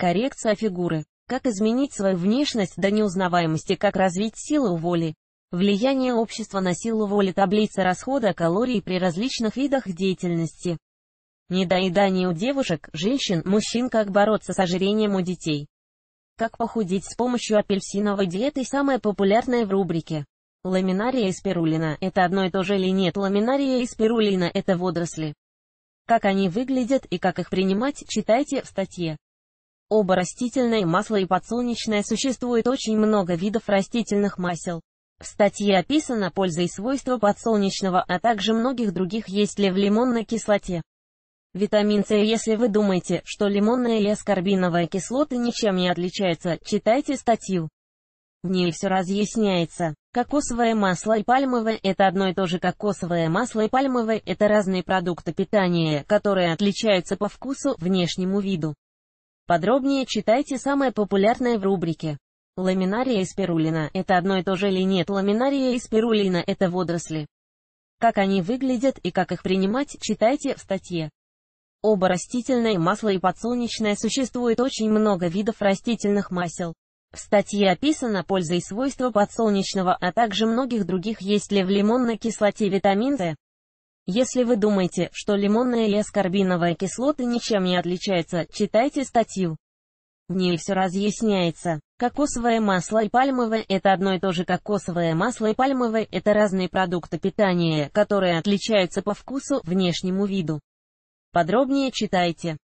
Коррекция фигуры. Как изменить свою внешность до неузнаваемости, как развить силу воли. Влияние общества на силу воли таблица расхода калорий при различных видах деятельности. Недоедание у девушек, женщин, мужчин, как бороться с ожирением у детей. Как похудеть с помощью апельсиновой диеты самая популярная в рубрике. Ламинария и спирулина – это одно и то же или нет? Ламинария и спирулина – это водоросли. Как они выглядят и как их принимать, читайте в статье. Оба растительное масло и подсолнечное существует очень много видов растительных масел. В статье описано польза и свойства подсолнечного, а также многих других есть ли в лимонной кислоте. Витамин С Если вы думаете, что лимонная и аскорбиновая кислоты ничем не отличаются, читайте статью. В ней все разъясняется. Кокосовое масло и пальмовое – это одно и то же кокосовое масло и пальмовое – это разные продукты питания, которые отличаются по вкусу, внешнему виду. Подробнее читайте самое популярное в рубрике. Ламинария и спирулина – это одно и то же или нет? Ламинария и спирулина – это водоросли. Как они выглядят и как их принимать, читайте в статье. Оба растительное масло и подсолнечное существует очень много видов растительных масел. В статье описано польза и свойства подсолнечного, а также многих других есть ли в лимонной кислоте витамин D. Если вы думаете, что лимонная и аскорбиновая кислоты ничем не отличаются, читайте статью. В ней все разъясняется. Кокосовое масло и пальмовое – это одно и то же кокосовое масло и пальмовое – это разные продукты питания, которые отличаются по вкусу, внешнему виду. Подробнее читайте.